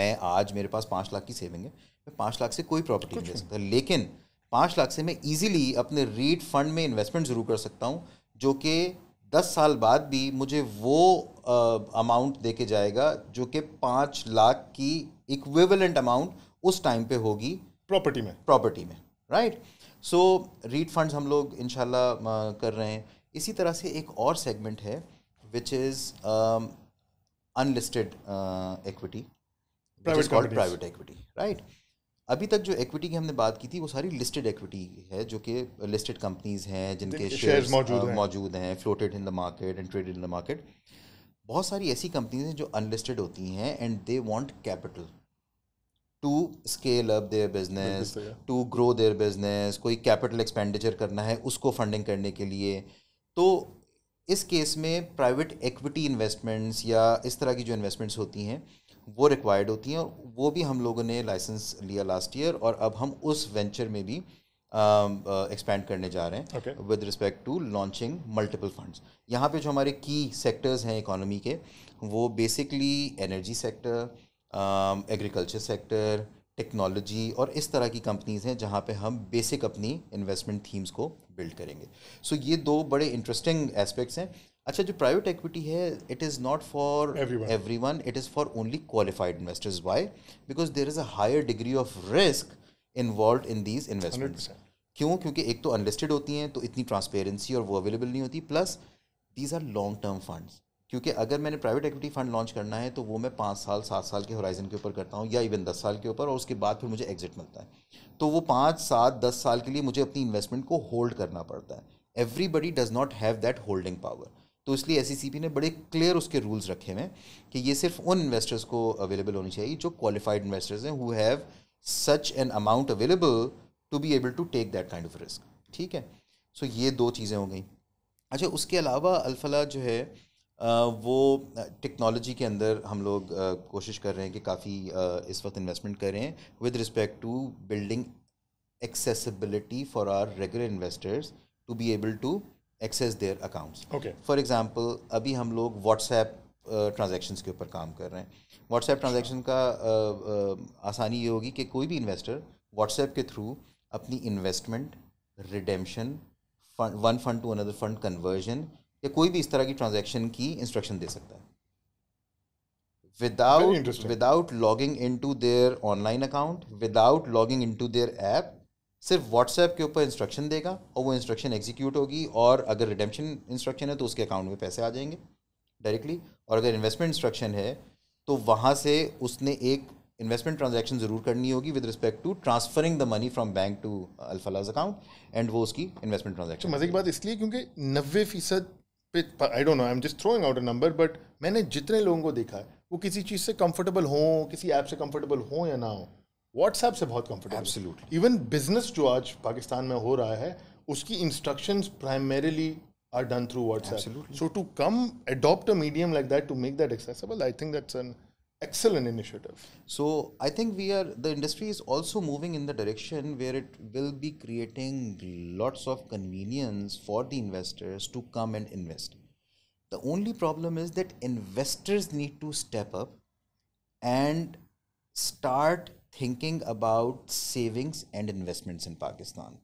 मैं आज मेरे पास पाँच लाख की सेविंग है मैं पाँच लाख से कोई प्रॉपर्टी नहीं ले सकता लेकिन पाँच लाख से मैं इजीली अपने रीट फंड में इन्वेस्टमेंट ज़रूर कर सकता हूँ जो कि दस साल बाद भी मुझे वो अमाउंट दे के जाएगा जो कि पाँच लाख की इक्विवेलेंट अमाउंट उस टाइम पे होगी प्रॉपर्टी में प्रॉपर्टी में राइट सो रीट फंड्स हम लोग इन कर रहे हैं इसी तरह से एक और सेगमेंट है which is unlisted equity private private equity right अभी तक जो इक्विटी की हमने बात की थी वो सारी लिस्टेड इक्विटी है जो कि लिस्टेड कंपनीज हैं जिनके शेयर्स मौजूद हैं floated in the market and traded in the market बहुत सारी ऐसी कंपनीज हैं जो अनलिस्टेड होती हैं and they want capital to scale up their business to grow their business कोई कैपिटल एक्सपेंडिचर करना है उसको फंडिंग करने के लिए तो इस केस में प्राइवेट इक्विटी इन्वेस्टमेंट्स या इस तरह की जो इन्वेस्टमेंट्स होती हैं वो रिक्वायर्ड होती हैं वो भी हम लोगों ने लाइसेंस लिया लास्ट ईयर और अब हम उस वेंचर में भी um, uh, uh, करने जा रहे हैं with respect to launching multiple funds यहाँ पे जो हमारे की सेक्टर्स हैं इकोनॉमी के वो basically energy sector agriculture sector technology और इस तरह की कंपनीज़ हैं जहाँ पे हम बेसिक अपनी इन्वेस्टमेंट थीम्स को बिल्ड करेंगे सो so, ये दो बड़े इंटरेस्टिंग एस्पेक्ट्स हैं अच्छा जो प्राइवेट इक्विटी है it is not for everyone it is for only qualified investors why because there is a higher degree of risk involve in these investment क्यों क्योंकि एक तो अनलिस्टेड होती हैं तो इतनी ट्रांसपेरेंसी और वो अवेलेबल नहीं होती plus these are long term funds क्योंकि अगर मैंने प्राइवेट इक्विटी फंड लॉन्च करना है तो वो मैं पाँच साल सात साल के होराइजन के ऊपर करता हूँ या इवन दस साल के ऊपर और उसके बाद फिर मुझे एग्जिट मिलता है तो वो पाँच सात दस साल के लिए मुझे अपनी इन्वेस्टमेंट को होल्ड करना पड़ता है everybody does not have that holding power तो इसलिए एस सी e ने बड़े क्लियर उसके रूल्स रखे हैं कि ये सिर्फ उन इन्वेस्टर्स को अवेलेबल होनी चाहिए जो क्वालिफाइड इन्वेस्टर्स हैं who have such an amount available to be able to take that kind of risk ठीक है सो so, ये दो चीज़ें हो गई अच्छा उसके अलावा अल्फला जो है वो टेक्नोलॉजी के अंदर हम लोग कोशिश कर रहे हैं कि काफ़ी इस वक्त इन्वेस्टमेंट कर रहे हैं with respect to building accessibility for our regular investors to be able to access their accounts okay for example अभी हम लोग व्हाट्सएप ट्रांजेक्शन के ऊपर काम कर रहे हैं व्हाट्सएप ट्रांजेक्शन का आसानी ये होगी कि कोई भी इन्वेस्टर व्हाट्सएप के थ्रू अपनी investment redemption one fund to another fund conversion या कोई भी इस तरह की ट्रांजेक्शन की इंस्ट्रक्शन दे सकता है without without logging in to their online account without logging in to their app सिर्फ व्हाट्सएप के ऊपर इंस्ट्रक्शन देगा और वो इंस्ट्रक्शन एग्जीक्यूट होगी और अगर रिडेम्पशन इंस्ट्रक्शन है तो उसके अकाउंट में पैसे आ जाएंगे डायरेक्टली और अगर इन्वेस्टमेंट इंस्ट्रक्शन है तो वहाँ से उसने एक इन्वेस्टमेंट ट्रांजेक्शन ज़रूर करनी होगी with respect to transferring the money from bank to Alfalah account and वो उसकी इन्वेस्टमेंट ट्रांजेक्शन मजे की बात इसलिए क्योंकि नब्बे फीसद पे I don't know I am just throwing out a number but मैंने जितने लोगों को देखा है वो किसी चीज़ से कंफर्टेबल हों किसी ऐप से कंफर्टेबल हों या ना हो व्हाट्सएप से बहुत कंफर्टेबल इवन बिजनेस जो आज पाकिस्तान में हो रहा है उसकी instructions primarily are done through WhatsApp so to come come adopt a medium like that to make that accessible, I think that's excellent initiative. So I think we are the industry is also moving in the direction where it will be creating lots of convenience for the investors to come and invest. The only problem is that investors need to step up and start thinking about savings and investments in Pakistan.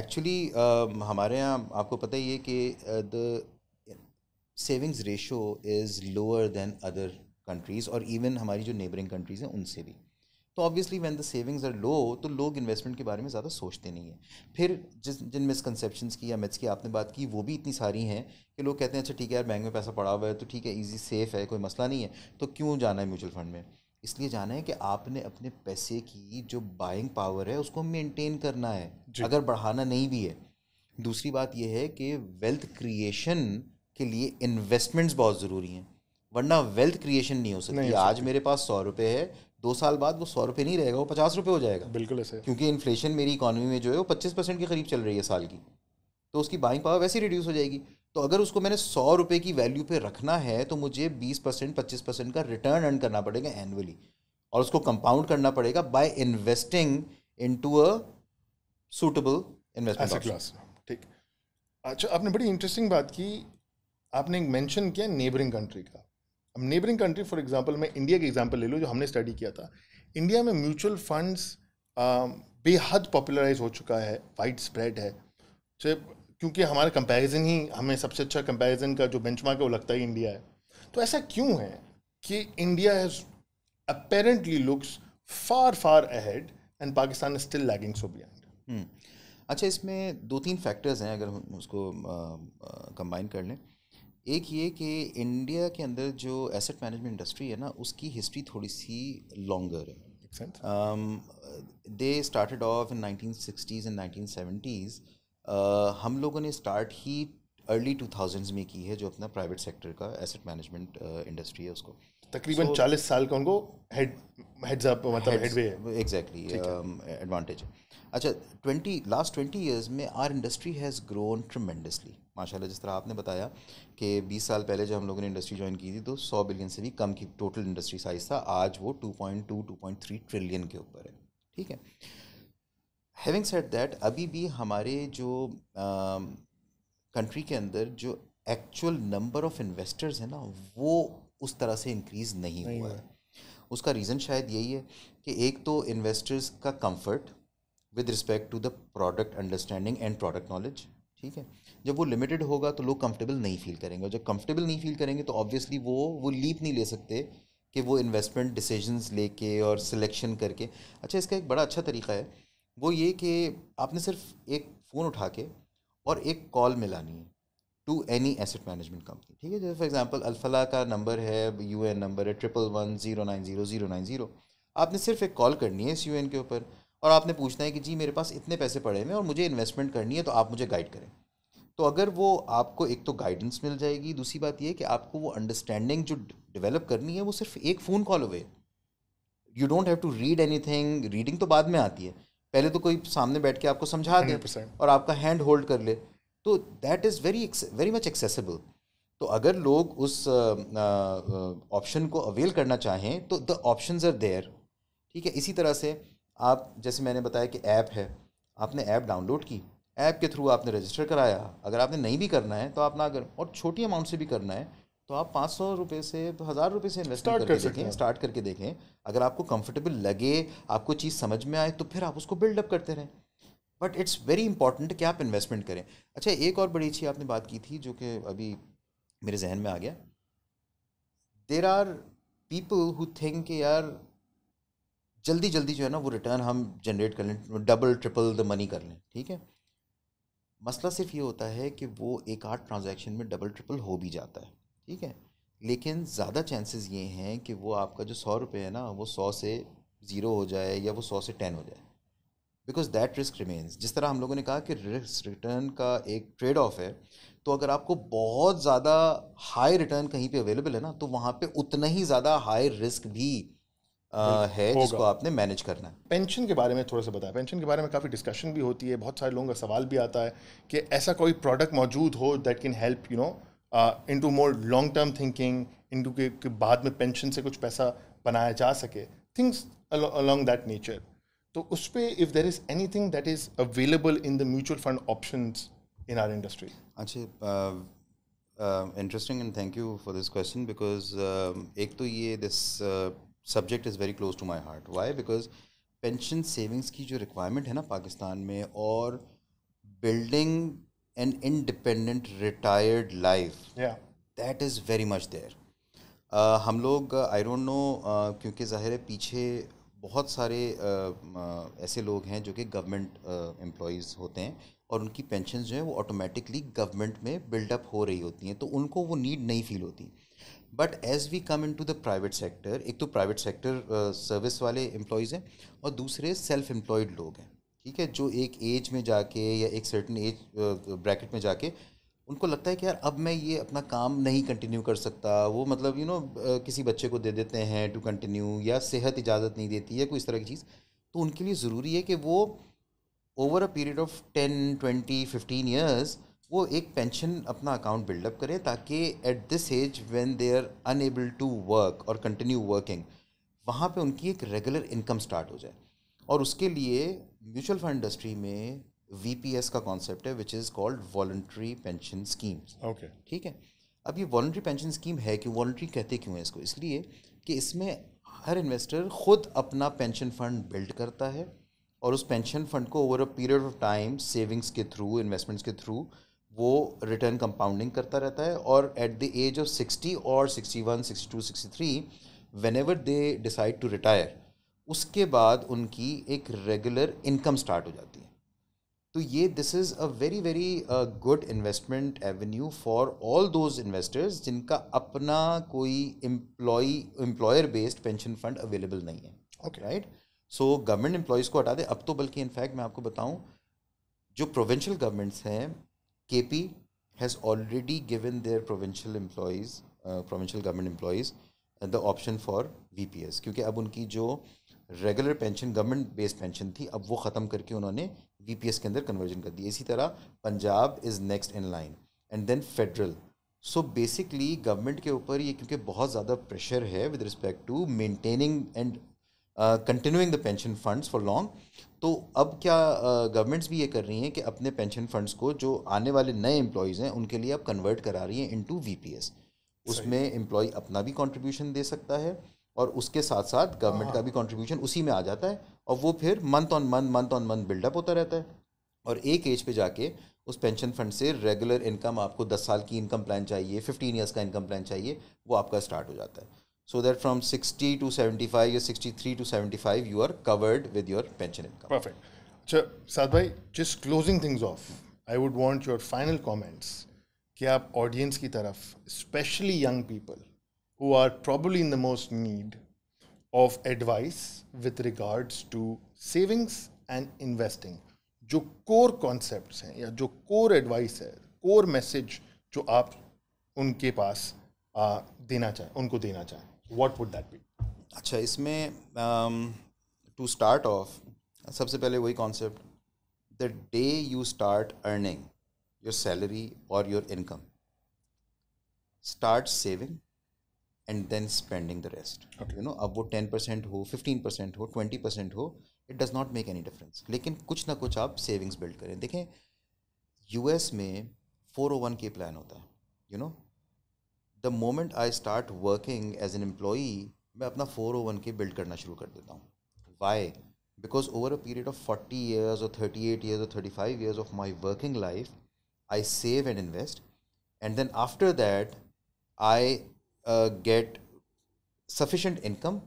Actually, uh, हमारे यहाँ आपको पता ही है कि the savings ratio is lower than other countries और even हमारी जो नेबरिंग कंट्रीज़ हैं उनसे भी तो obviously when the savings are low तो लोग इन्वेस्टमेंट के बारे में ज़्यादा सोचते नहीं हैं फिर जिस जिन मिसकनसेप्शंस की या मिथ्स की आपने बात की वो भी इतनी सारी हैं कि लोग कहते हैं अच्छा ठीक है यार बैंक में पैसा पड़ा हुआ है तो ठीक है ईजी सेफ़ है कोई मसला नहीं है तो क्यों जाना है म्यूचुअल फंड में इसलिए जाना है कि आपने अपने पैसे की जो बाइंग पावर है उसको मेंटेन करना है अगर बढ़ाना नहीं भी है दूसरी बात यह है कि वेल्थ क्रिएशन के लिए इन्वेस्टमेंट्स बहुत ज़रूरी हैं वरना वेल्थ क्रिएशन नहीं हो सकती नहीं आज मेरे पास सौ रुपये है दो साल बाद वो सौ रुपये नहीं रहेगा वो पचास रुपये हो जाएगा बिल्कुल ऐसे क्योंकि इन्फ्लेशन मेरी इकॉनमी में जो है वो पच्चीस परसेंट के करीब चल रही है साल की तो उसकी बाइंग पावर वैसे ही रिड्यूस हो जाएगी तो अगर उसको मैंने सौ रुपये की वैल्यू पे रखना है तो मुझे बीस परसेंट पच्चीस परसेंट का रिटर्न अर्न करना पड़ेगा एनुअली और उसको कंपाउंड करना पड़ेगा by investing in to a suitable investment class ठीक अच्छा आपने बड़ी इंटरेस्टिंग बात की आपने मैंशन किया नेबरिंग कंट्री का अब नेबरिंग कंट्री फॉर एग्जाम्पल मैं इंडिया का एग्जाम्पल ले लूँ जो हमने स्टडी किया था इंडिया में म्यूचुअल फंड्स बेहद पॉपुलराइज हो चुका है वाइड स्प्रेड है जब क्योंकि हमारा कंपैरिजन ही हमें सबसे अच्छा कंपैरिजन का जो बेंचमार्क है वो लगता है इंडिया है तो ऐसा क्यों है कि India has apparently looks far far ahead and Pakistan still lagging so behind अच्छा इसमें दो तीन फैक्टर्स हैं अगर हम उसको कंबाइन कर लें एक ये कि इंडिया के अंदर जो एसेट मैनेजमेंट इंडस्ट्री है ना उसकी हिस्ट्री थोड़ी सी लॉन्गर है they started off in nineteen sixties and nineteen seventies हम लोगों ने स्टार्ट ही अर्ली टू थाउजेंड्स में की है जो अपना प्राइवेट सेक्टर का एसेट मैनेजमेंट इंडस्ट्री है उसको तकरीबन so, साल का उनको हेड हेड्स अप मतलब हेडवे है एग्जैक्टली एडवांटेज um, है अच्छा ट्वेंटी लास्ट ट्वेंटी ईयर्स में our industry has grown tremendously माशाल्लाह जिस तरह आपने बताया कि 20 साल पहले जब हम लोगों ने इंडस्ट्री ज्वाइन की थी तो 100 बिलियन से भी कम की टोटल इंडस्ट्री साइज़ था आज वो 2.2 2.3 ट्रिलियन के ऊपर है ठीक है हैविंग सेट दैट अभी भी हमारे जो कंट्री के अंदर जो एक्चुअल नंबर ऑफ इन्वेस्टर्स है ना वो उस तरह से इंक्रीज़ नहीं, नहीं हुआ है उसका रीज़न शायद यही है कि एक तो इन्वेस्टर्स का comfort with respect to the product understanding and product knowledge ठीक है जब वो लिमिटेड होगा तो लोग कंफर्टेबल नहीं फील करेंगे और जब कंफर्टेबल नहीं फील करेंगे तो ऑब्वियसली वो वो लीप नहीं ले सकते कि वो इन्वेस्टमेंट डिसीजंस लेके और सिलेक्शन करके अच्छा इसका एक बड़ा अच्छा तरीका है वो ये कि आपने सिर्फ एक फ़ोन उठा के और एक कॉल मिलानी है to any asset management company ठीक है जैसे फॉर एग्जांपल अल्फला का नंबर है यू एन नंबर है triple one zero nine zero zero nine zero आपने सिर्फ एक कॉल करनी है इस यू एन के ऊपर और आपने पूछना है कि जी मेरे पास इतने पैसे पड़े हैं और मुझे इन्वेस्टमेंट करनी है तो आप मुझे गाइड करें तो अगर वो आपको एक तो गाइडेंस मिल जाएगी दूसरी बात यह कि आपको वो अंडरस्टैंडिंग जो डेवलप करनी है वो सिर्फ एक phone call away you don't have to read any thing reading तो बाद में आती है पहले तो कोई सामने बैठ के आपको समझा दे और आपका हैंड होल्ड कर ले तो that is very very much accessible तो अगर लोग उस ऑप्शन को अवेल करना चाहें तो द ऑप्शन आर देयर ठीक है इसी तरह से आप जैसे मैंने बताया कि ऐप है आपने ऐप डाउनलोड की ऐप के थ्रू आपने रजिस्टर कराया अगर आपने नहीं भी करना है तो आप ना करें और छोटी अमाउंट से भी करना है तो आप पाँच सौ रुपये से तो हज़ार रुपये से इन्वेस्ट करके कर देखें स्टार्ट करके देखें अगर आपको कंफर्टेबल लगे आपको चीज़ समझ में आए तो फिर आप उसको बिल्डअप करते रहें बट इट्स वेरी इंपॉर्टेंट कि आप इन्वेस्टमेंट करें अच्छा एक और बड़ी अच्छी आपने बात की थी जो कि अभी मेरे जहन में आ गया there are people who think यार जल्दी जल्दी जो है ना वो रिटर्न हम जनरेट कर लें डबल ट्रिपल द मनी कर लें ठीक है मसला सिर्फ ये होता है कि वो एक आठ ट्रांजेक्शन में डबल ट्रिपल हो भी जाता है ठीक है लेकिन ज़्यादा चांसेस ये हैं कि वो आपका जो सौ रुपये है ना वो सौ से ज़ीरो हो जाए या वो सौ से टेन हो जाए बिकॉज दैट रिस्क रिमेन्स जिस तरह हम लोगों ने कहा कि रिस्क रिटर्न का एक ट्रेड ऑफ है तो अगर आपको बहुत ज़्यादा हाई रिटर्न कहीं पे अवेलेबल है ना तो वहाँ पे उतना ही ज़्यादा हाई रिस्क भी आ, है जिसको आपने मैनेज करना है पेंशन के बारे में थोड़ा सा बताया पेंशन के बारे में काफ़ी डिस्कशन भी होती है बहुत सारे लोगों का सवाल भी आता है कि ऐसा कोई प्रोडक्ट मौजूद हो that can help you know in to more long term thinking in to के बाद में पेंशन से कुछ पैसा बनाया जा सके थिंग्स अलॉन्ग दैट नेचर तो उस पर if there is any thing that is available in the mutual fund option in our industry अच्छा interesting and thank you for this question because एक तो ये this subject is very close to my heart why because pension savings की जो requirement है ना पाकिस्तान में और building an independent retired life yeah that is very much there uh, हम लोग आई डोंट नो क्योंकि ज़ाहिर है पीछे बहुत सारे uh, ऐसे लोग हैं जो कि गवर्नमेंट एम्प्लॉयज़ uh, होते हैं और उनकी पेंशन जो है वो ऑटोमेटिकली गवर्नमेंट में बिल्डअप हो रही होती हैं तो उनको वो नीड नहीं फील होती but as we come in to the private sector एक तो प्राइवेट सेक्टर सर्विस वाले एम्प्लॉयज़ हैं और दूसरे सेल्फ एम्प्लॉयड लोग हैं ठीक है जो एक एज में जाके या एक सर्टन एज ब्रैकेट में जाके उनको लगता है कि यार अब मैं ये अपना काम नहीं कंटिन्यू कर सकता वो मतलब यू you नो know, किसी बच्चे को दे देते हैं टू कंटिन्यू या सेहत इजाज़त नहीं देती है कोई इस तरह की चीज़ तो उनके लिए ज़रूरी है कि वो over a period of ten twenty fifteen years वो एक पेंशन अपना अकाउंट बिल्डअप करें ताकि at this age when they are unable to work और कंटिन्यू वर्किंग वहाँ पर उनकी एक रेगुलर इनकम स्टार्ट हो जाए और उसके लिए म्यूचुअल फंड इंडस्ट्री में वीपीएस का कॉन्सेप्ट है which is called voluntary pension scheme okay ठीक है अब ये वॉलंट्री पेंशन स्कीम है कि वॉल्ट्री कहते क्यों हैं इसको इसलिए कि इसमें हर इन्वेस्टर खुद अपना पेंशन फंड बिल्ड करता है और उस पेंशन फंड को over a period of time savings के थ्रू इन्वेस्टमेंट्स के थ्रू वो रिटर्न कंपाउंडिंग करता रहता है और at the age of sixty और sixty one sixty two sixty three whenever they decide to retire उसके बाद उनकी एक रेगुलर इनकम स्टार्ट हो जाती है तो ये this is a very very good investment avenue for all those investors जिनका अपना कोई employ employer based pension fund available नहीं है okay right so government employees को हटा दे अब तो बल्कि इनफैक्ट मैं आपको बताऊं जो प्रोविंशियल गवर्नमेंट्स हैं K P has already given their provincial employees provincial government employees the option for V P S क्योंकि अब उनकी जो uh, regular pension government based pension थी अब वो ख़त्म करके उन्होंने वी के अंदर कन्वर्जन कर दिया इसी तरह Punjab is next in line and then federal so basically government के ऊपर ये क्योंकि बहुत ज़्यादा प्रेशर है with respect to maintaining and continuing the pension funds for long तो अब क्या गवर्नमेंट्स uh, भी ये कर रही हैं कि अपने पेंशन फंड्स को जो आने वाले नए एम्प्लॉयज़ हैं उनके लिए अब कन्वर्ट करा रही हैं इनटू वीपीएस उसमें एम्प्लॉय अपना भी कंट्रीब्यूशन दे सकता है और उसके साथ साथ गवर्नमेंट का हाँ। भी कंट्रीब्यूशन उसी में आ जाता है और वो फिर month on month month on month build up होता रहता है और एक एज पे जाके उस पेंशन फंड से रेगुलर इनकम आपको दस साल की इनकम प्लान चाहिए फिफ्टीन ईयर्स का इनकम प्लान चाहिए वो आपका स्टार्ट हो जाता है so that from sixty to seventy five या sixty three to seventy five you are covered with your pension income perfect अच्छा साध भाई just closing things of I would want your final comments कि आप audience की तरफ specially young people who are probably in the most need of advice with regards to savings and investing जो core concepts हैं या जो core advice है core message जो आप उनके पास आ, देना चाहें उनको देना चाहें व्हाट वुड दैट बी अच्छा इसमें टू स्टार्ट ऑफ सबसे पहले वही concept the day you start earning your salary और your income start saving and then spending the rest okay. you know अब वो टेन परसेंट हो फिफ्टीन परसेंट हो ट्वेंटी परसेंट हो it does not make any difference लेकिन कुछ ना कुछ आप सेविंग्स बिल्ड करें देखें यूएस में four o one k plan होता है you know the moment I start working as an employee मैं अपना four o one k build करना शुरू कर देता हूँ why because over a period of forty years और थर्टी एट ईयर्स और thirty five years of my working life I save and invest and then after that I get sufficient income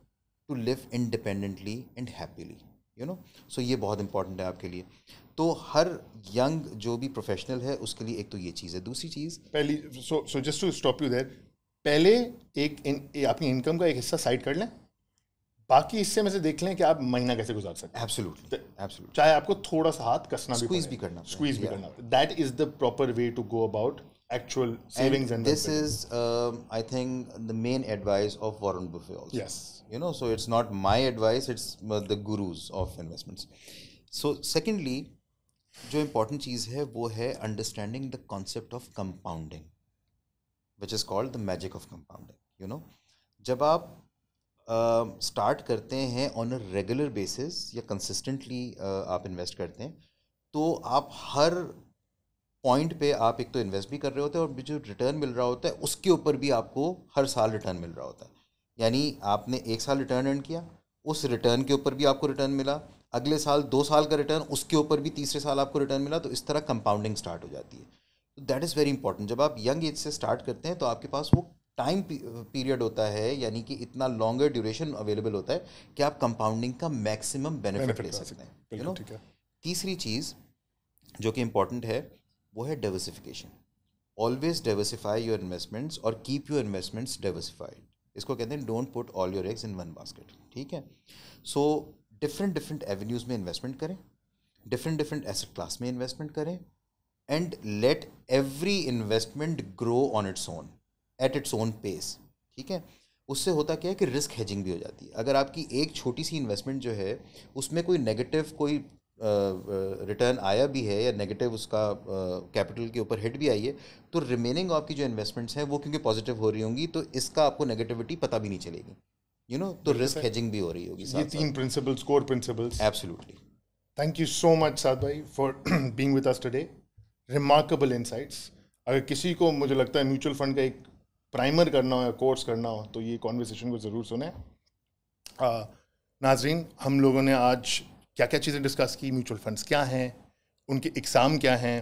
to live independently and happily you know so ये बहुत important है आपके लिए तो हर young जो भी professional है उसके लिए एक तो ये चीज़ है दूसरी चीज़ पहली so so just to stop you there पहले एक इन, आपकी इनकम का एक हिस्सा साइड कर लें बाकी हिस्से में से देख लें कि आप महीना कैसे गुजार सकते हैं तो चाहे आपको थोड़ा सा हाथ कसना स्क्वीज भी, भी करना स्क्वीज भी करना that is the proper way to go about actual savings and, and this is um, i think the main advice of warren buffett also yes you know so it's not my advice it's uh, the gurus of investments so secondly जो important चीज़ है वो है understanding the concept of compounding which is called the magic of compounding you know जब आप start uh, करते हैं on a regular basis या कंसिस्टेंटली uh, आप इन्वेस्ट करते हैं तो आप हर पॉइंट पे आप एक तो इन्वेस्ट भी कर रहे होते हैं और जो रिटर्न मिल रहा होता है उसके ऊपर भी आपको हर साल रिटर्न मिल रहा होता है यानी आपने एक साल रिटर्न अर्न किया उस रिटर्न के ऊपर भी आपको रिटर्न मिला अगले साल दो साल का रिटर्न उसके ऊपर भी तीसरे साल आपको रिटर्न मिला तो इस तरह कंपाउंडिंग स्टार्ट हो जाती है तो दैट इज़ वेरी इंपॉर्टेंट जब आप यंग एज से स्टार्ट करते हैं तो आपके पास वो टाइम पीरियड होता है यानी कि इतना लॉन्गर ड्यूरेशन अवेलेबल होता है कि आप कंपाउंडिंग का मैक्सिमम बेनिफिट ले सकते हैं यू नो तीसरी चीज़ जो कि इम्पॉर्टेंट है वो है diversification always diversify your investments और कीप योर इन्वेस्टमेंट्स डाइवर्सिफाइड इसको कहते हैं don't put all your eggs in one basket ठीक है सो डिफरेंट डिफरेंट एवेन्यूज़ में इन्वेस्टमेंट करें डिफरेंट डिफरेंट एसेट क्लास में इन्वेस्टमेंट करें and let every investment grow on its own at its own pace ठीक है उससे होता क्या है कि रिस्क हेजिंग भी हो जाती है अगर आपकी एक छोटी सी इन्वेस्टमेंट जो है उसमें कोई नेगेटिव कोई रिटर्न आया भी है या नेगेटिव उसका कैपिटल के ऊपर हिट भी आई है तो रिमेनिंग आपकी जो इन्वेस्टमेंट्स हैं वो क्योंकि पॉजिटिव हो रही होंगी तो इसका आपको नेगेटिविटी पता भी नहीं चलेगी यू नो तो रिस्क हेजिंग भी हो रही होगी ये तीन principles core principles absolutely thank you so much Saad भाई for being with us today remarkable insights अगर किसी को मुझे लगता है म्यूचुअल फंड का एक प्राइमर करना हो या कोर्स करना हो तो ये कॉन्वर्सेशन को ज़रूर सुने नाजरीन हम लोगों ने आज क्या क्या चीज़ें डिस्कस की म्यूचुअल फंड्स क्या हैं उनके एग्ज़ाम क्या हैं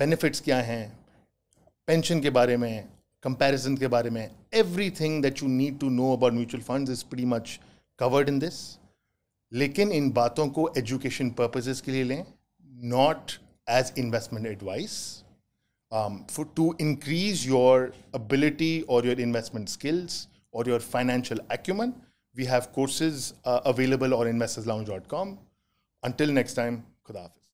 बेनिफिट्स uh, क्या हैं पेंशन के बारे में कंपेरिजन के बारे में every thing that you need to know about mutual fund is pretty much covered in this लेकिन इन बातों को एजुकेशन पर्पजेज़ के लिए लें not as investment advice increase your ability और योर इन्वेस्टमेंट स्किल्स और your financial your we have courses available और investors lounge dot com Until next time, Khuda Hafiz.